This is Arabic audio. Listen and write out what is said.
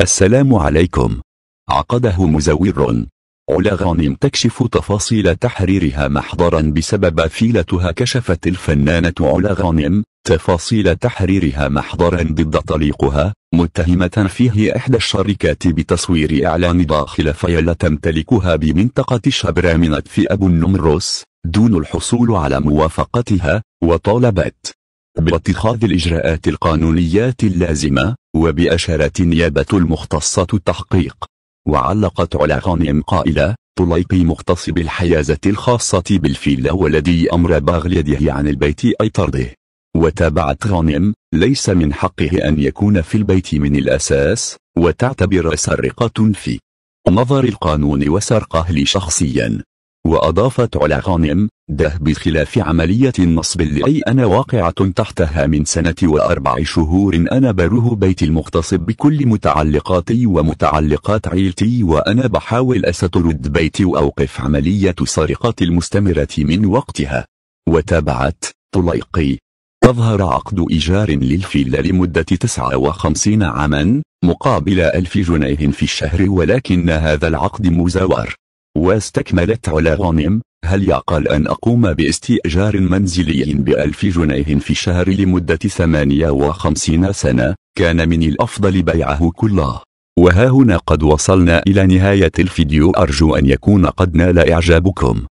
السلام عليكم عقده مزور علا غانم تكشف تفاصيل تحريرها محضرا بسبب فيلتها كشفت الفنانة علا غانم تفاصيل تحريرها محضرا ضد طليقها متهمة فيه إحدى الشركات بتصوير إعلان داخل فيلة تمتلكها بمنطقة شبرا من أبو النمروس دون الحصول على موافقتها وطالبت باتخاذ الإجراءات القانونيات اللازمة وبأشارة النيابة المختصة التحقيق وعلقت على غانم قائلة طليقي مختص بالحيازة الخاصة بالفيلا والذي أمر يده عن البيت أي طرده وتابعت غانم ليس من حقه أن يكون في البيت من الأساس وتعتبر سرقة في نظر القانون وسرقه لي شخصيا وأضافت علا غانم ده بخلاف عملية النصب اللي أنا واقعة تحتها من سنة وأربع شهور أنا بره بيت المغتصب بكل متعلقاتي ومتعلقات عيلتي وأنا بحاول أسترد بيتي وأوقف عملية سرقة المستمرة من وقتها وتابعت طليقي تظهر عقد إيجار للفيلا لمدة 59 عاما مقابل 1000 جنيه في الشهر ولكن هذا العقد مزور واستكملت على غانم هل يعقل أن أقوم باستئجار منزلي بألف جنيه في الشهر لمدة 58 سنة كان من الأفضل بيعه كله وها هنا قد وصلنا إلى نهاية الفيديو أرجو أن يكون قد نال إعجابكم